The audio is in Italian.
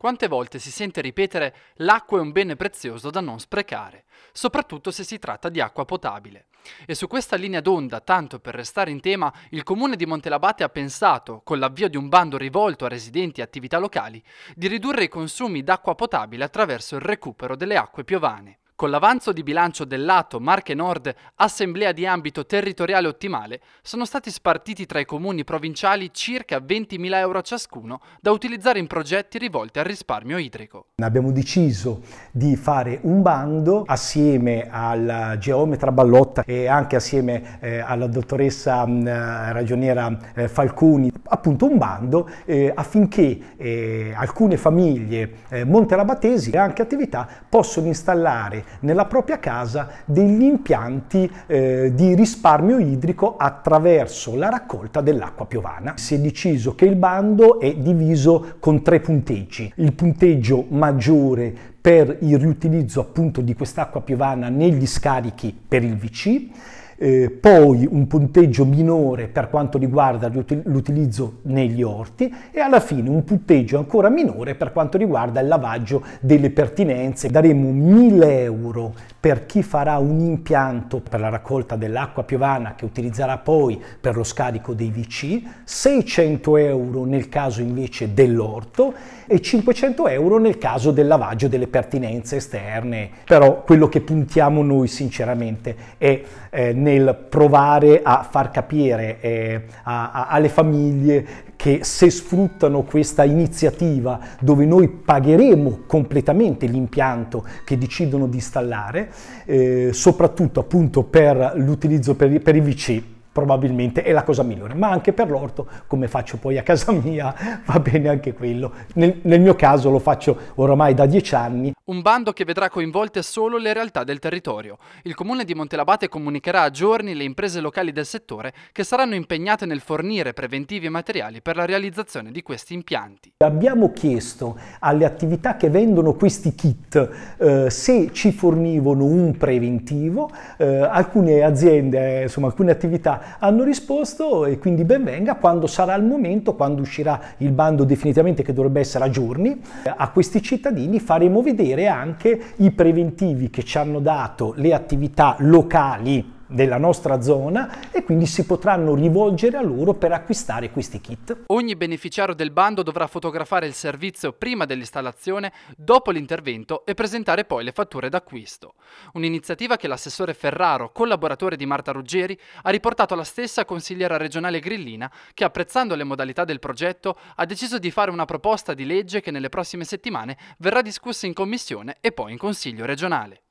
Quante volte si sente ripetere l'acqua è un bene prezioso da non sprecare, soprattutto se si tratta di acqua potabile. E su questa linea d'onda, tanto per restare in tema, il comune di Montelabate ha pensato, con l'avvio di un bando rivolto a residenti e attività locali, di ridurre i consumi d'acqua potabile attraverso il recupero delle acque piovane. Con l'avanzo di bilancio del lato Marche Nord, assemblea di ambito territoriale ottimale, sono stati spartiti tra i comuni provinciali circa 20.000 euro ciascuno da utilizzare in progetti rivolti al risparmio idrico. Abbiamo deciso di fare un bando assieme al geometra Ballotta e anche assieme eh, alla dottoressa mm, eh, ragioniera eh, Falcuni, appunto un bando affinché alcune famiglie eh, Montelabatesi e anche attività possano installare nella propria casa degli impianti eh, di risparmio idrico attraverso la raccolta dell'acqua piovana. Si è deciso che il bando è diviso con tre punteggi. Il punteggio maggiore per il riutilizzo appunto di quest'acqua piovana negli scarichi per il VC, eh, poi un punteggio minore per quanto riguarda l'utilizzo negli orti e alla fine un punteggio ancora minore per quanto riguarda il lavaggio delle pertinenze. Daremo 1000 euro per chi farà un impianto per la raccolta dell'acqua piovana che utilizzerà poi per lo scarico dei VC, 600 euro nel caso invece dell'orto e 500 euro nel caso del lavaggio delle pertinenze esterne. Però quello che puntiamo noi sinceramente è eh, nel provare a far capire eh, a, a, alle famiglie che se sfruttano questa iniziativa dove noi pagheremo completamente l'impianto che decidono di installare, eh, soprattutto appunto per l'utilizzo per, per i vicini, probabilmente è la cosa migliore, ma anche per l'orto, come faccio poi a casa mia, va bene anche quello. Nel, nel, mio caso lo faccio oramai da dieci anni. Un bando che vedrà coinvolte solo le realtà del territorio. Il comune di Montelabate comunicherà a giorni le imprese locali del settore che saranno impegnate nel fornire preventivi e materiali per la realizzazione di questi impianti. Abbiamo chiesto alle attività che vendono questi kit eh, se ci fornivano un preventivo, eh, alcune aziende, eh, insomma alcune attività hanno risposto e quindi benvenga quando sarà il momento, quando uscirà il bando definitivamente che dovrebbe essere a giorni, a questi cittadini faremo vedere anche i preventivi che ci hanno dato le attività locali della nostra zona e quindi si potranno rivolgere a loro per acquistare questi kit. Ogni beneficiario del bando dovrà fotografare il servizio prima dell'installazione, dopo l'intervento e presentare poi le fatture d'acquisto. Un'iniziativa che l'assessore Ferraro, collaboratore di Marta Ruggeri, ha riportato alla stessa consigliera regionale Grillina che apprezzando le modalità del progetto ha deciso di fare una proposta di legge che nelle prossime settimane verrà discussa in commissione e poi in consiglio regionale.